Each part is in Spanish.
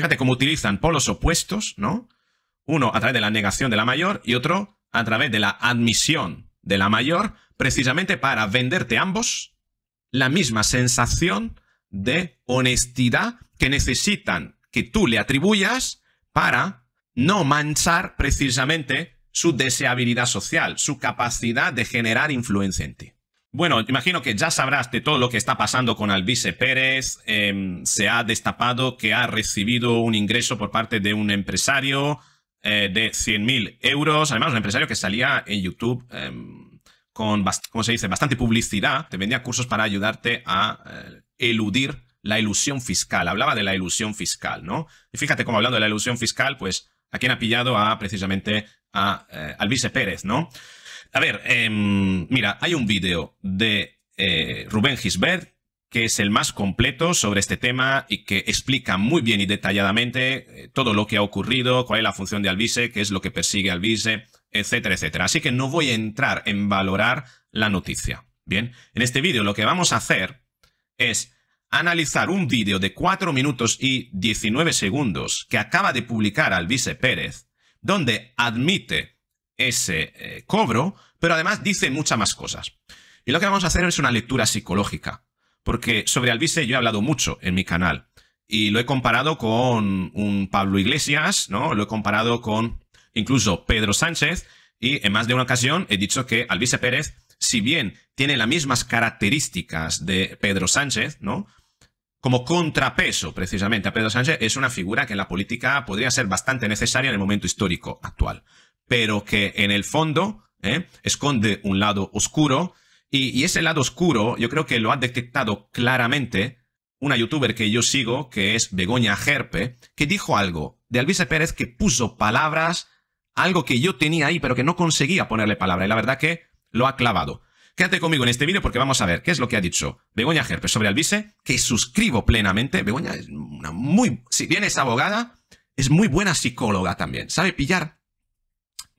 Fíjate cómo utilizan polos opuestos, ¿no? Uno a través de la negación de la mayor y otro a través de la admisión de la mayor, precisamente para venderte ambos la misma sensación de honestidad que necesitan que tú le atribuyas para no manchar precisamente su deseabilidad social, su capacidad de generar influencia en ti. Bueno, imagino que ya sabrás de todo lo que está pasando con Alvise Pérez. Em, se ha destapado que ha recibido un ingreso por parte de un empresario eh, de 100.000 euros. Además, un empresario que salía en YouTube em, con, se dice?, bastante publicidad. Te vendía cursos para ayudarte a eh, eludir la ilusión fiscal. Hablaba de la ilusión fiscal, ¿no? Y fíjate cómo hablando de la ilusión fiscal, pues, ¿a quién ha pillado? A precisamente a eh, Alvise Pérez, ¿no? A ver, em, mira, hay un vídeo de eh, Rubén Gisbert que es el más completo sobre este tema y que explica muy bien y detalladamente eh, todo lo que ha ocurrido, cuál es la función de Albise, qué es lo que persigue Albise, etcétera, etcétera. Así que no voy a entrar en valorar la noticia. Bien, en este vídeo lo que vamos a hacer es analizar un vídeo de 4 minutos y 19 segundos que acaba de publicar Albise Pérez, donde admite ese eh, cobro, pero además dice muchas más cosas. Y lo que vamos a hacer es una lectura psicológica, porque sobre Alvise yo he hablado mucho en mi canal y lo he comparado con un Pablo Iglesias, ¿no? Lo he comparado con incluso Pedro Sánchez y en más de una ocasión he dicho que Alvise Pérez, si bien tiene las mismas características de Pedro Sánchez, ¿no? Como contrapeso precisamente a Pedro Sánchez, es una figura que en la política podría ser bastante necesaria en el momento histórico actual pero que en el fondo ¿eh? esconde un lado oscuro. Y, ese lado oscuro yo creo que lo ha detectado claramente una youtuber que yo sigo, que es Begoña Gerpe, que dijo algo de Alvise Pérez que puso palabras, algo que yo tenía ahí, pero que no conseguía ponerle palabra. Y la verdad que lo ha clavado. Quédate conmigo en este vídeo porque vamos a ver qué es lo que ha dicho Begoña Gerpe sobre Alvise, que suscribo plenamente. Begoña es una muy... Si bien es abogada, es muy buena psicóloga también. Sabe pillar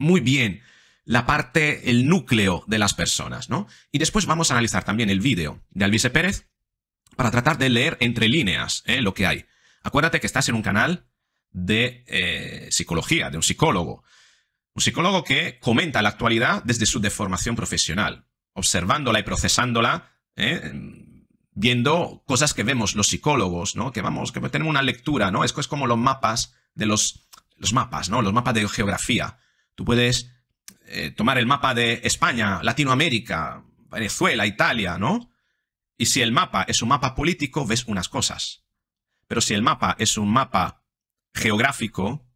muy bien la parte, el núcleo de las personas, ¿no? Y después vamos a analizar también el vídeo de Alvise Pérez para tratar de leer entre líneas ¿eh? lo que hay. Acuérdate que estás en un canal de eh, psicología, de un psicólogo. Un psicólogo que comenta la actualidad desde su deformación profesional, observándola y procesándola, ¿eh? viendo cosas que vemos los psicólogos, ¿no? Que vamos, que tenemos una lectura, ¿no? Es, es como los mapas de los, los mapas, ¿no? Los mapas de geografía Tú puedes eh, tomar el mapa de España, Latinoamérica, Venezuela, Italia, ¿no? Y si el mapa es un mapa político, ves unas cosas. Pero si el mapa es un mapa geográfico,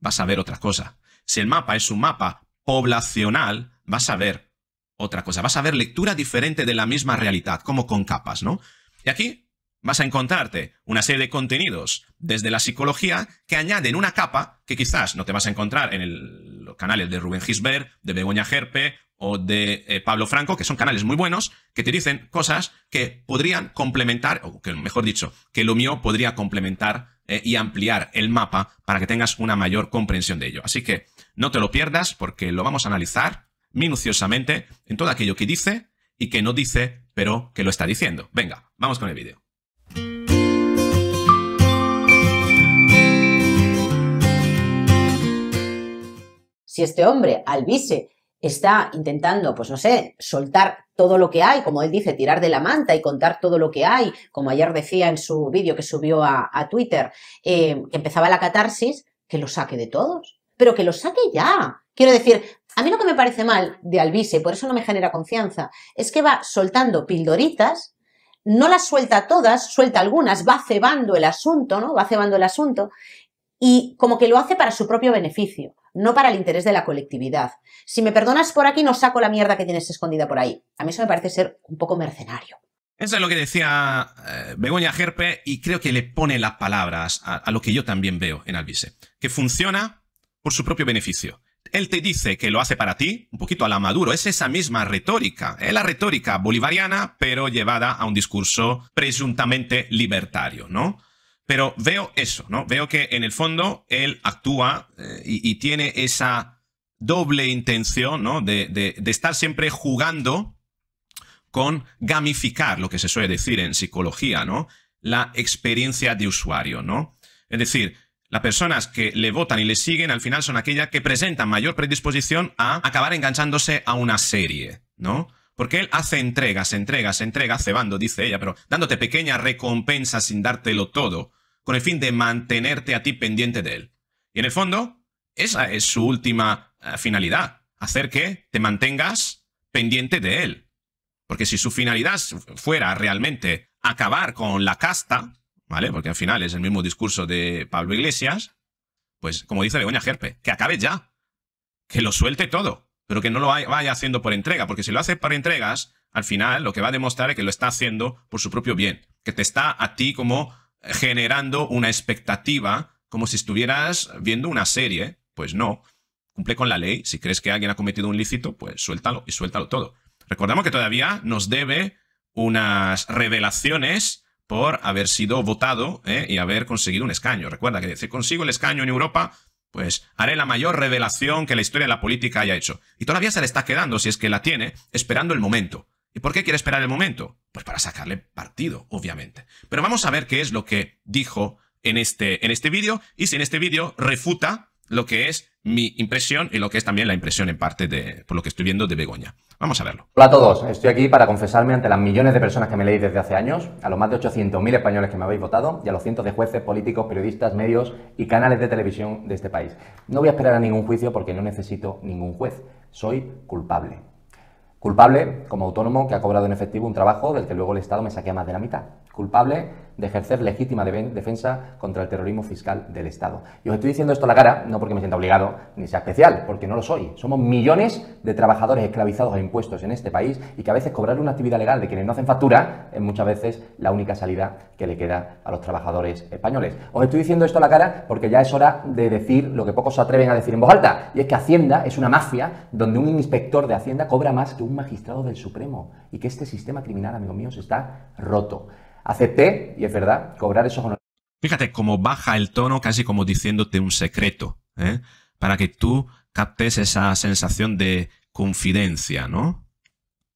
vas a ver otra cosa. Si el mapa es un mapa poblacional, vas a ver otra cosa. Vas a ver lectura diferente de la misma realidad, como con capas, ¿no? Y aquí vas a encontrarte una serie de contenidos desde la psicología que añaden una capa que quizás no te vas a encontrar en el canales de Rubén Gisbert, de Begoña Gerpe o de eh, Pablo Franco, que son canales muy buenos, que te dicen cosas que podrían complementar, o que mejor dicho, que lo mío podría complementar eh, y ampliar el mapa para que tengas una mayor comprensión de ello. Así que no te lo pierdas porque lo vamos a analizar minuciosamente en todo aquello que dice y que no dice, pero que lo está diciendo. Venga, vamos con el vídeo. si este hombre, Alvise, está intentando, pues no sé, soltar todo lo que hay, como él dice, tirar de la manta y contar todo lo que hay, como ayer decía en su vídeo que subió a, Twitter, eh, que empezaba la catarsis, que lo saque de todos, pero que lo saque ya. Quiero decir, a mí lo que me parece mal de Alvise, por eso no me genera confianza, es que va soltando pildoritas, no las suelta todas, suelta algunas, va cebando el asunto, ¿no? Va cebando el asunto y como que lo hace para su propio beneficio no para el interés de la colectividad. Si me perdonas por aquí, no saco la mierda que tienes escondida por ahí. A mí eso me parece ser un poco mercenario. Eso es lo que decía eh, Begoña Gerpe y creo que le pone las palabras a, lo que yo también veo en Alvise, que funciona por su propio beneficio. Él te dice que lo hace para ti, un poquito a la Maduro, es esa misma retórica, es la retórica bolivariana, pero llevada a un discurso presuntamente libertario, ¿no? Pero veo eso, ¿no? Veo que en el fondo él actúa eh, y, tiene esa doble intención, ¿no? De, estar siempre jugando con gamificar, lo que se suele decir en psicología, ¿no? La experiencia de usuario, ¿no? Es decir, las personas que le votan y le siguen al final son aquellas que presentan mayor predisposición a acabar enganchándose a una serie, ¿no? Porque él hace entregas, entregas, entregas, cebando, dice ella, pero dándote pequeñas recompensas sin dártelo todo con el fin de mantenerte a ti pendiente de él. Y en el fondo, esa es su última eh, finalidad, hacer que te mantengas pendiente de él. Porque si su finalidad fuera realmente acabar con la casta, ¿vale? Porque al final es el mismo discurso de Pablo Iglesias, pues como dice Begoña Gerpe, que acabe ya, que lo suelte todo, pero que no lo vaya haciendo por entrega, porque si lo hace por entregas, al final lo que va a demostrar es que lo está haciendo por su propio bien, que te está a ti como generando una expectativa como si estuvieras viendo una serie. Pues no, cumple con la ley. Si crees que alguien ha cometido un lícito, pues suéltalo y suéltalo todo. Recordamos que todavía nos debe unas revelaciones por haber sido votado eh, y haber conseguido un escaño. Recuerda que si consigo el escaño en Europa, pues haré la mayor revelación que la historia de la política haya hecho. Y todavía se le está quedando, si es que la tiene, esperando el momento. ¿Y por qué quiere esperar el momento? Pues para sacarle partido, obviamente. Pero vamos a ver qué es lo que dijo en este, en este vídeo y si en este vídeo refuta lo que es mi impresión y lo que es también la impresión en parte de, por lo que estoy viendo de Begoña. Vamos a verlo. Hola a todos, estoy aquí para confesarme ante las millones de personas que me leí desde hace años, a los más de 800.000 españoles que me habéis votado y a los cientos de jueces, políticos, periodistas, medios y canales de televisión de este país. No voy a esperar a ningún juicio porque no necesito ningún juez. Soy culpable. Culpable, como autónomo, que ha cobrado en efectivo un trabajo del que luego el Estado me saquea más de la mitad culpable de ejercer legítima defensa contra el terrorismo fiscal del Estado. Y os estoy diciendo esto a la cara, no porque me sienta obligado ni sea especial, porque no lo soy. Somos millones de trabajadores esclavizados a impuestos en este país y que a veces cobrar una actividad legal de quienes no hacen factura es muchas veces la única salida que le queda a los trabajadores españoles. Os estoy diciendo esto a la cara porque ya es hora de decir lo que pocos se atreven a decir en voz alta, y es que Hacienda es una mafia donde un inspector de Hacienda cobra más que un magistrado del Supremo y que este sistema criminal, amigos míos, está roto acepté, y es verdad, cobrar esos honores. Fíjate cómo baja el tono casi como diciéndote un secreto, ¿eh? para que tú captes esa sensación de confidencia, ¿no?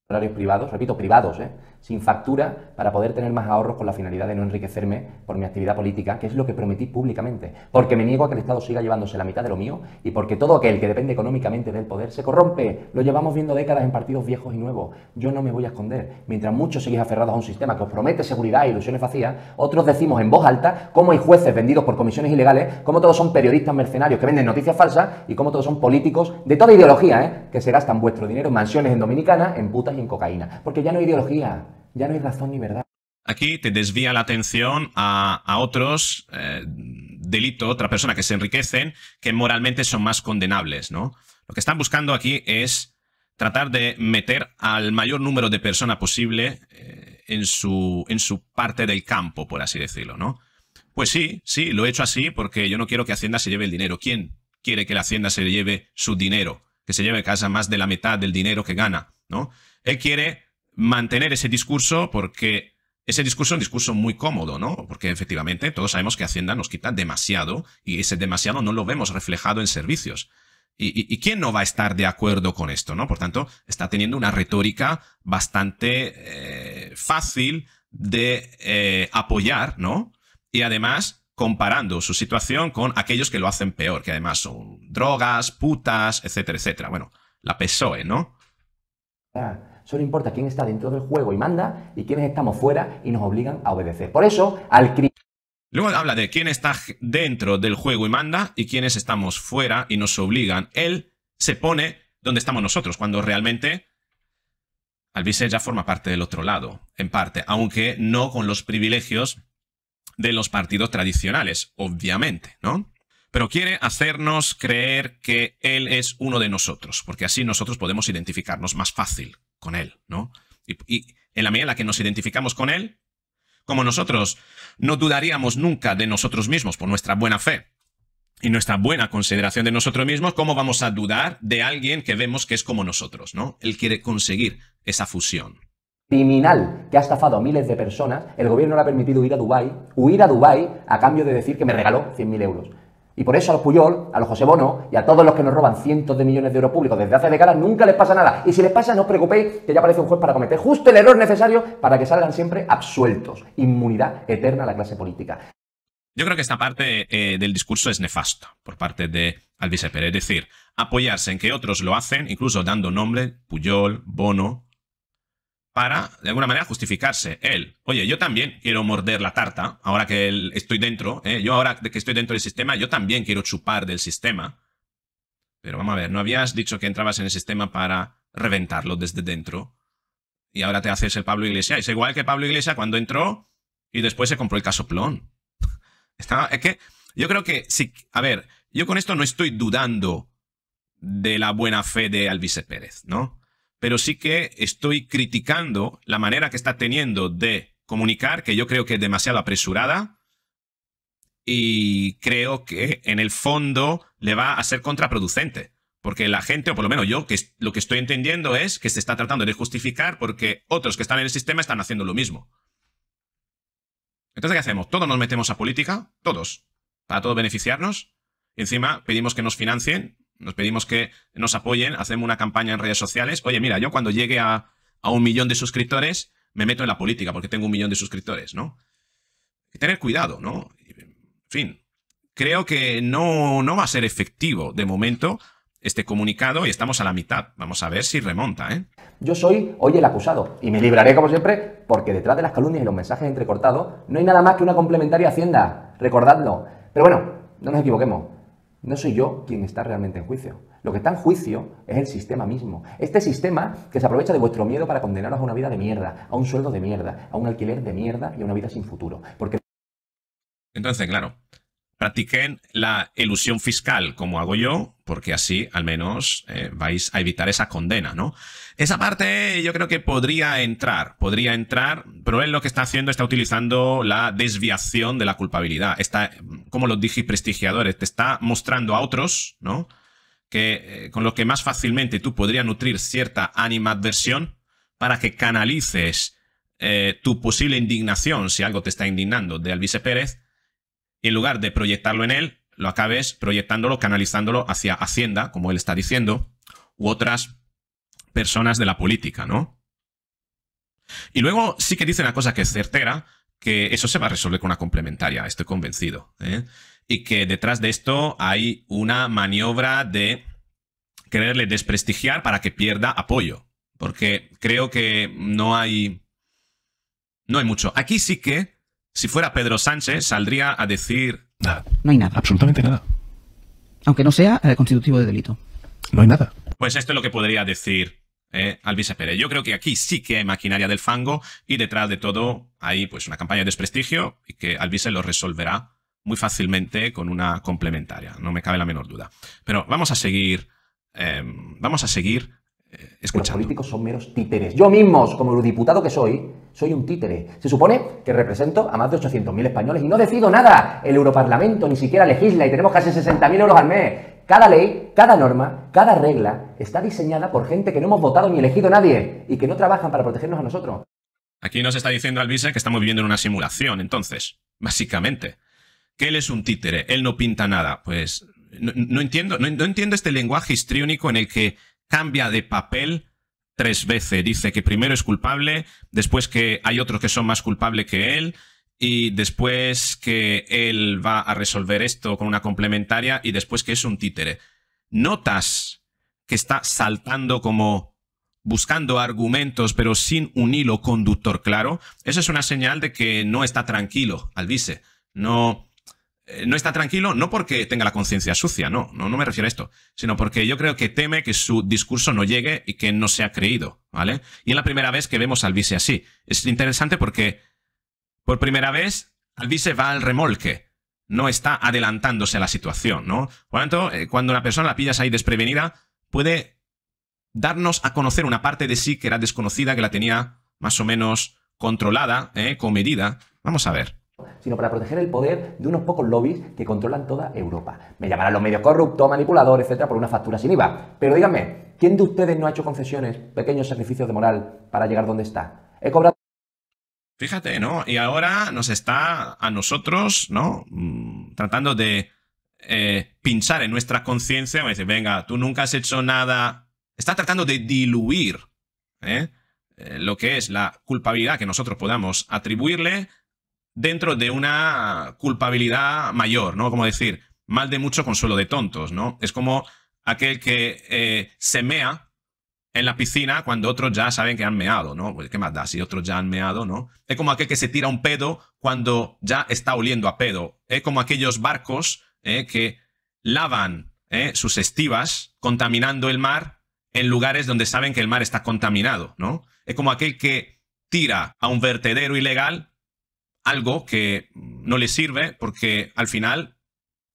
Horarios privados, repito, privados, ¿eh? sin factura para poder tener más ahorros con la finalidad de no enriquecerme por mi actividad política, que es lo que prometí públicamente, porque me niego a que el Estado siga llevándose la mitad de lo mío y porque todo aquel que depende económicamente del poder se corrompe. Lo llevamos viendo décadas en partidos viejos y nuevos. Yo no me voy a esconder. Mientras muchos seguís aferrados a un sistema que os promete seguridad e ilusiones vacías, otros decimos en voz alta cómo hay jueces vendidos por comisiones ilegales, cómo todos son periodistas mercenarios que venden noticias falsas y cómo todos son políticos de toda ideología, ¿eh? que se gastan vuestro dinero en mansiones en Dominicana, en putas y en cocaína. Porque ya no hay ideología, ya no hay razón ni verdad. Aquí te desvía la atención a, otros eh, Delito delitos, otra persona que se enriquecen, que moralmente son más condenables, ¿no? Lo que están buscando aquí es tratar de meter al mayor número de personas posible eh, en, su, en su parte del campo, por así decirlo, ¿no? Pues sí, sí, lo he hecho así porque yo no quiero que Hacienda se lleve el dinero. ¿Quién quiere que la Hacienda se lleve su dinero? Que se lleve a casa más de la mitad del dinero que gana, ¿no? Él quiere mantener ese discurso porque ese discurso es un discurso muy cómodo, ¿no? Porque efectivamente todos sabemos que Hacienda nos quita demasiado y ese demasiado no lo vemos reflejado en servicios. ¿Y, quién no va a estar de acuerdo con esto, no? Por tanto, está teniendo una retórica bastante eh, fácil de eh, apoyar, ¿no? Y además comparando su situación con aquellos que lo hacen peor, que además son drogas, putas, etcétera, etcétera. Bueno, la PSOE, ¿no? Ah, Solo importa quién está dentro del juego y manda y quiénes estamos fuera y nos obligan a obedecer. Por eso, al Luego habla de quién está dentro del juego y manda y quiénes estamos fuera y nos obligan. Él se pone donde estamos nosotros, cuando realmente Alvise ya forma parte del otro lado, en parte, aunque no con los privilegios de los partidos tradicionales, obviamente, ¿no? Pero quiere hacernos creer que él es uno de nosotros, porque así nosotros podemos identificarnos más fácil con Él, ¿no? Y, en la medida en la que nos identificamos con Él, como nosotros no dudaríamos nunca de nosotros mismos por nuestra buena fe, y nuestra buena consideración de nosotros mismos, ¿cómo vamos a dudar de alguien que vemos que es como nosotros? ¿no? Él quiere conseguir esa fusión. Criminal que ha estafado a miles de personas, el gobierno le ha permitido ir a Dubai, huir a Dubái a cambio de decir que me regaló 100.000 euros. Y por eso a los Puyol, a los José Bono y a todos los que nos roban cientos de millones de euros públicos desde hace décadas nunca les pasa nada. Y si les pasa, no os preocupéis, que ya aparece un juez para cometer justo el error necesario para que salgan siempre absueltos. Inmunidad eterna a la clase política. Yo creo que esta parte eh, del discurso es nefasto por parte de Pérez. Es decir, apoyarse en que otros lo hacen, incluso dando nombre, Puyol, Bono, para, de alguna manera, justificarse. Él, oye, yo también quiero morder la tarta, ahora que estoy dentro, ¿eh? yo ahora que estoy dentro del sistema, yo también quiero chupar del sistema. Pero vamos a ver, ¿no habías dicho que entrabas en el sistema para reventarlo desde dentro? Y ahora te haces el Pablo Iglesias. Es igual que Pablo Iglesias cuando entró y después se compró el casoplón. Está, es que yo creo que sí. a ver, yo con esto no estoy dudando de la buena fe de Alvise Pérez, ¿no? pero sí que estoy criticando la manera que está teniendo de comunicar, que yo creo que es demasiado apresurada y creo que en el fondo le va a ser contraproducente. Porque la gente, o por lo menos yo, lo que estoy entendiendo es que se está tratando de justificar porque otros que están en el sistema están haciendo lo mismo. Entonces, ¿qué hacemos? ¿Todos nos metemos a política? ¿Todos? ¿Para todos beneficiarnos? encima pedimos que nos financien nos pedimos que nos apoyen, hacemos una campaña en redes sociales. Oye, mira, yo cuando llegue a, un millón de suscriptores, me meto en la política porque tengo un millón de suscriptores, ¿no? Hay que tener cuidado, ¿no? En fin, creo que no, no va a ser efectivo de momento este comunicado y estamos a la mitad. Vamos a ver si remonta, ¿eh? Yo soy hoy el acusado y me libraré como siempre porque detrás de las calumnias y los mensajes entrecortados no hay nada más que una complementaria hacienda. Recordadlo. Pero bueno, no nos equivoquemos. No soy yo quien está realmente en juicio. Lo que está en juicio es el sistema mismo. Este sistema que se aprovecha de vuestro miedo para condenaros a una vida de mierda, a un sueldo de mierda, a un alquiler de mierda y a una vida sin futuro. Porque... Entonces, claro, practiquen la ilusión fiscal como hago yo, porque así al menos eh, vais a evitar esa condena, ¿no? Esa parte yo creo que podría entrar, podría entrar, pero él lo que está haciendo está utilizando la desviación de la culpabilidad. Está como los digiprestigiadores, te está mostrando a otros, ¿no? Que, eh, con lo que más fácilmente tú podrías nutrir cierta animadversión para que canalices eh, tu posible indignación, si algo te está indignando, de Alvise Pérez, y en lugar de proyectarlo en él, lo acabes proyectándolo, canalizándolo hacia Hacienda, como él está diciendo, u otras personas de la política, ¿no? Y luego sí que dice una cosa que es certera, que eso se va a resolver con una complementaria, estoy convencido. ¿eh? Y que detrás de esto hay una maniobra de quererle desprestigiar para que pierda apoyo. Porque creo que no hay. No hay mucho. Aquí sí que, si fuera Pedro Sánchez, saldría a decir. Nada. No hay nada. Absolutamente nada. Aunque no sea eh, constitutivo de delito. No hay nada. Pues esto es lo que podría decir eh, Alvise Pérez. Yo creo que aquí sí que hay maquinaria del fango y detrás de todo hay pues una campaña de desprestigio y que Alvise lo resolverá muy fácilmente con una complementaria, no me cabe la menor duda. Pero vamos a seguir, em, vamos a seguir eh, escuchando. Los políticos son meros títeres. Yo mismo, como diputado que soy, soy un títere. Se supone que represento a más de 800.000 españoles y no decido nada. El Europarlamento ni siquiera legisla y tenemos casi 60.000 euros al mes. Cada ley, cada norma, cada regla está diseñada por gente que no hemos votado ni elegido nadie y que no trabajan para protegernos a nosotros. Aquí nos está diciendo Alvisa que estamos viviendo en una simulación, entonces, básicamente. Que él es un títere, él no pinta nada. Pues no, entiendo, no entiendo este lenguaje histriónico en el que cambia de papel tres veces. Dice que primero es culpable, después que hay otros que son más culpables que él, y después que él va a resolver esto con una complementaria y después que es un títere. Notas que está saltando como buscando argumentos pero sin un hilo conductor claro. Eso es una señal de que no está tranquilo Alvise. No, eh, no está tranquilo no porque tenga la conciencia sucia, no, no, me refiero a esto, sino porque yo creo que teme que su discurso no llegue y que no sea creído, ¿vale? Y es la primera vez que vemos a vice así. Es interesante porque por primera vez, Alvise va al remolque. No está adelantándose a la situación, ¿no? Por lo tanto, eh, cuando una persona la pillas ahí desprevenida, puede darnos a conocer una parte de sí que era desconocida, que la tenía más o menos controlada, eh, con Vamos a ver sino para proteger el poder de unos pocos lobbies que controlan toda Europa. Me llamarán los medios corruptos, manipuladores, etcétera, por una factura sin IVA. Pero díganme, ¿quién de ustedes no ha hecho concesiones, pequeños sacrificios de moral para llegar donde está? He cobrado Fíjate, ¿no? Y ahora nos está a nosotros, ¿no? Mm, tratando de eh, pinchar en nuestra conciencia, dice, venga, tú nunca has hecho nada. Está tratando de diluir ¿eh? Eh, lo que es la culpabilidad que nosotros podamos atribuirle dentro de una culpabilidad mayor, ¿no? Como decir, mal de mucho consuelo de tontos, ¿no? Es como aquel que semea en la piscina cuando otros ya saben que han meado, ¿no? Pues, ¿Qué más da si otros ya han meado, ¿no? Es como aquel que se tira un pedo cuando ya está oliendo a pedo. Es como aquellos barcos ¿eh? que lavan ¿eh? sus estivas contaminando el mar en lugares donde saben que el mar está contaminado, ¿no? Es como aquel que tira a un vertedero ilegal algo que no le sirve porque al final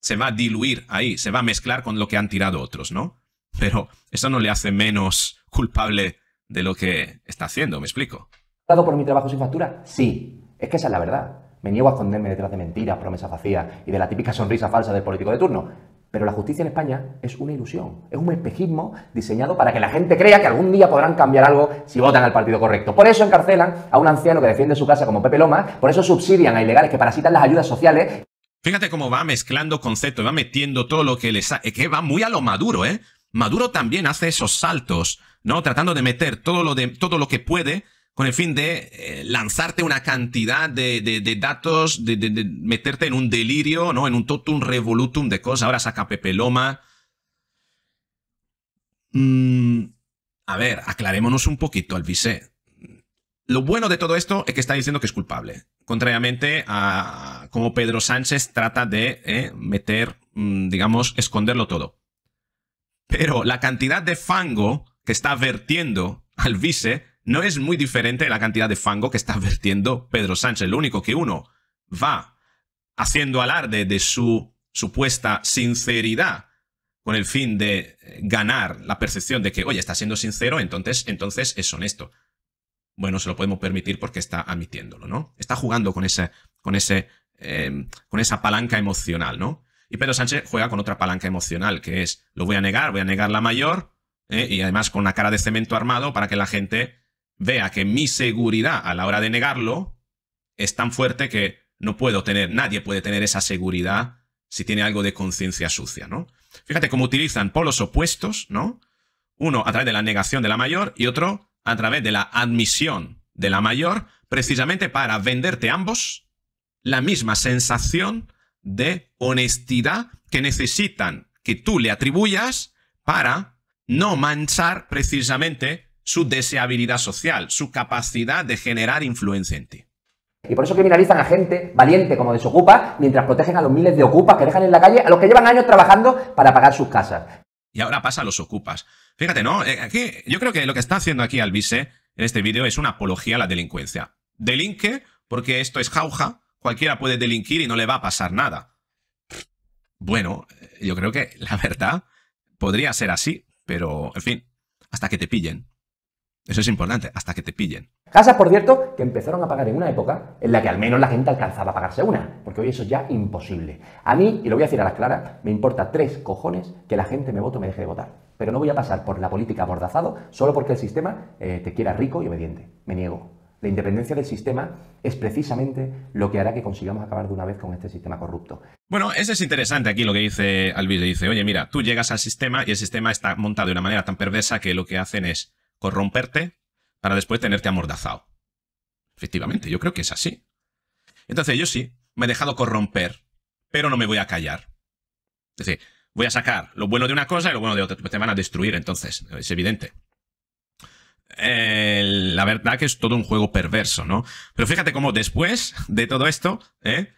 se va a diluir ahí, se va a mezclar con lo que han tirado otros, ¿no? pero eso no le hace menos culpable de lo que está haciendo, ¿me explico? ¿Dado por mi trabajo sin factura? Sí, es que esa es la verdad. Me niego a esconderme detrás de mentiras, promesas vacías y de la típica sonrisa falsa del político de turno. Pero la justicia en España es una ilusión, es un espejismo diseñado para que la gente crea que algún día podrán cambiar algo si votan al partido correcto. Por eso encarcelan a un anciano que defiende su casa como Pepe Loma, por eso subsidian a ilegales que parasitan las ayudas sociales. Fíjate cómo va mezclando conceptos, va metiendo todo lo que les... que va muy a lo maduro, ¿eh? Maduro también hace esos saltos, ¿no? Tratando de meter todo lo, de, todo lo que puede con el fin de eh, lanzarte una cantidad de, datos, de, meterte en un delirio, ¿no? En un totum revolutum de cosas. Ahora saca Pepe Loma. Mm, a ver, aclarémonos un poquito, vice. Lo bueno de todo esto es que está diciendo que es culpable. Contrariamente a como Pedro Sánchez trata de eh, meter, mm, digamos, esconderlo todo. Pero la cantidad de fango que está vertiendo al vice no es muy diferente de la cantidad de fango que está vertiendo Pedro Sánchez. Lo único que uno va haciendo alarde de su supuesta sinceridad con el fin de ganar la percepción de que, oye, está siendo sincero, entonces, entonces es honesto. Bueno, se lo podemos permitir porque está admitiéndolo, ¿no? Está jugando con, ese, con, ese, eh, con esa palanca emocional, ¿no? Y Pedro Sánchez juega con otra palanca emocional, que es, lo voy a negar, voy a negar la mayor, ¿eh? y además con una cara de cemento armado para que la gente vea que mi seguridad a la hora de negarlo es tan fuerte que no puedo tener, nadie puede tener esa seguridad si tiene algo de conciencia sucia, ¿no? Fíjate cómo utilizan polos opuestos, ¿no? Uno a través de la negación de la mayor y otro a través de la admisión de la mayor, precisamente para venderte ambos la misma sensación de honestidad que necesitan que tú le atribuyas para no manchar precisamente su deseabilidad social, su capacidad de generar influencia en ti. Y por eso criminalizan a gente valiente como desocupa, mientras protegen a los miles de ocupas que dejan en la calle, a los que llevan años trabajando para pagar sus casas. Y ahora pasa a los ocupas. Fíjate, ¿no? Eh, aquí, yo creo que lo que está haciendo aquí Alvise en este vídeo es una apología a la delincuencia. Delinque porque esto es jauja, cualquiera puede delinquir y no le va a pasar nada. Bueno, yo creo que la verdad podría ser así, pero en fin, hasta que te pillen. Eso es importante, hasta que te pillen. Casas, por cierto, que empezaron a pagar en una época en la que al menos la gente alcanzaba a pagarse una, porque hoy eso es ya imposible. A mí, y lo voy a decir a las claras, me importa tres cojones que la gente me vote o me deje de votar. Pero no voy a pasar por la política bordazado solo porque el sistema eh, te quiera rico y obediente. Me niego. La independencia del sistema es precisamente lo que hará que consigamos acabar de una vez con este sistema corrupto. Bueno, eso es interesante aquí lo que dice Alvis. dice, oye, mira, tú llegas al sistema y el sistema está montado de una manera tan perversa que lo que hacen es corromperte para después tenerte amordazado. Efectivamente, yo creo que es así. Entonces yo sí, me he dejado corromper, pero no me voy a callar. Es decir, voy a sacar lo bueno de una cosa y lo bueno de otra. Te van a destruir, entonces, es evidente. Eh, la verdad que es todo un juego perverso, ¿no? Pero fíjate cómo después de todo esto, ¿eh?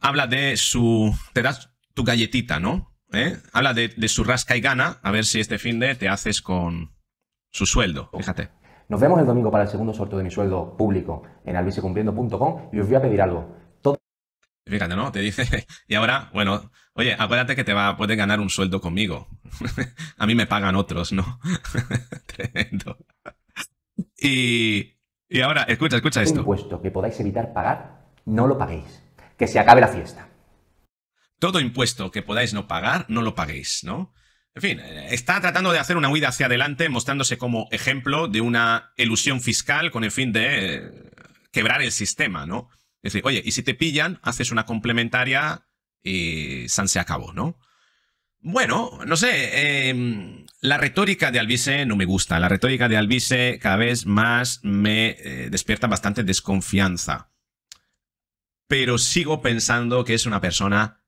Habla de su... Te das tu galletita, ¿no? ¿Eh? Habla de, su rasca y gana, a ver si este fin de te haces con su sueldo, fíjate. Nos vemos el domingo para el segundo sorteo de mi sueldo público en albicecumpliendo.com y os voy a pedir algo. Fíjate, ¿no? Te dice, y ahora, bueno, oye, acuérdate que te va, puedes ganar un sueldo conmigo. a mí me pagan otros, ¿no? Tremendo. Y, ahora, escucha, escucha esto. Todo impuesto que podáis evitar pagar, no lo paguéis. Que se acabe la fiesta. Todo impuesto que podáis no pagar, no lo paguéis, ¿no? En fin, eh, está tratando de hacer una huida hacia adelante, mostrándose como ejemplo de una ilusión fiscal con el fin de eh, quebrar el sistema, ¿no? Es decir, oye, y si te pillan, haces una complementaria y San se acabó, ¿no? Bueno, no sé. Em, la retórica de Albice no me gusta. La retórica de Albice cada vez más me eh, despierta bastante desconfianza. Pero sigo pensando que es una persona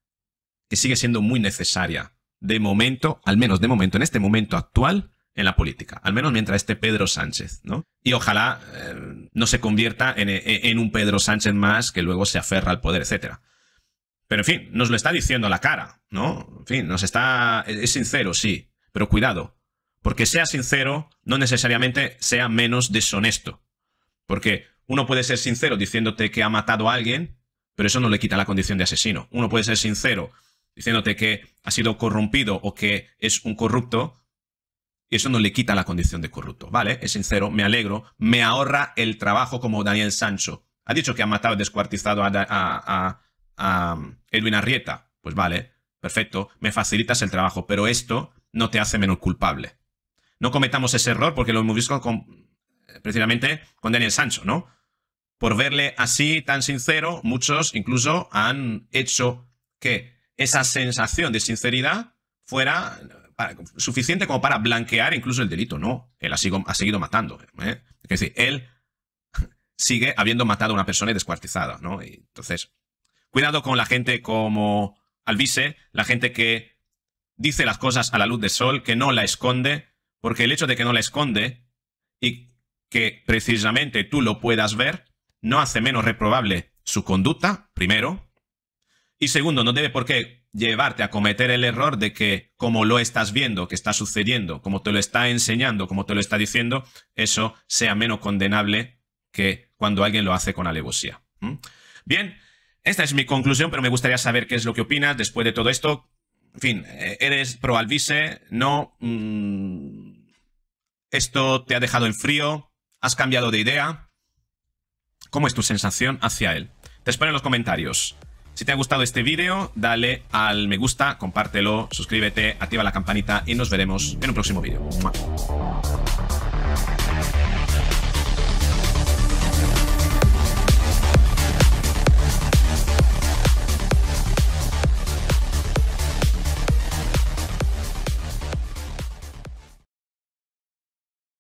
que sigue siendo muy necesaria. De momento, al menos de momento, en este momento actual, en la política. Al menos mientras esté Pedro Sánchez, ¿no? Y ojalá eh, no se convierta eh, en, un Pedro Sánchez más que luego se aferra al poder, etc. Pero en fin, nos lo está diciendo a la cara, ¿no? En fin, nos está. Es sincero, sí pero cuidado, porque sea sincero no necesariamente sea menos deshonesto. Porque uno puede ser sincero diciéndote que ha matado a alguien, pero eso no le quita la condición de asesino. Uno puede ser sincero diciéndote que ha sido corrompido o que es un corrupto, y eso no le quita la condición de corrupto, ¿vale? Es sincero, me alegro, me ahorra el trabajo como Daniel Sancho. Ha dicho que ha matado, y descuartizado a, a um, Edwin Arrieta. Pues vale, perfecto, me facilitas el trabajo, pero esto no te hace menos culpable. No cometamos ese error porque lo hemos visto con, precisamente con Daniel Sancho, ¿no? Por verle así tan sincero, muchos incluso han hecho que esa sensación de sinceridad fuera suficiente como para blanquear incluso el delito. No, él ha, ha seguido matando. ¿eh? Es decir, él sigue habiendo matado a una persona y descuartizada, ¿no? entonces, cuidado con la gente como Alvise, la gente que dice las cosas a la luz del sol, que no la esconde, porque el hecho de que no la esconde y que precisamente tú lo puedas ver, no hace menos reprobable su conducta, primero, y segundo, no debe por qué llevarte a cometer el error de que como lo estás viendo, que está sucediendo, como te lo está enseñando, como te lo está diciendo, eso sea menos condenable que cuando alguien lo hace con alevosía. ¿Mm? Bien, esta es mi conclusión, pero me gustaría saber qué es lo que opinas después de todo esto en fin, eh, eres pro alvise, no. Mm, esto te ha dejado en frío, has cambiado de idea. ¿Cómo es tu sensación hacia él? Te espero en los comentarios. Si te ha gustado este vídeo, dale al me gusta, compártelo, suscríbete, activa la campanita y nos veremos en un próximo vídeo.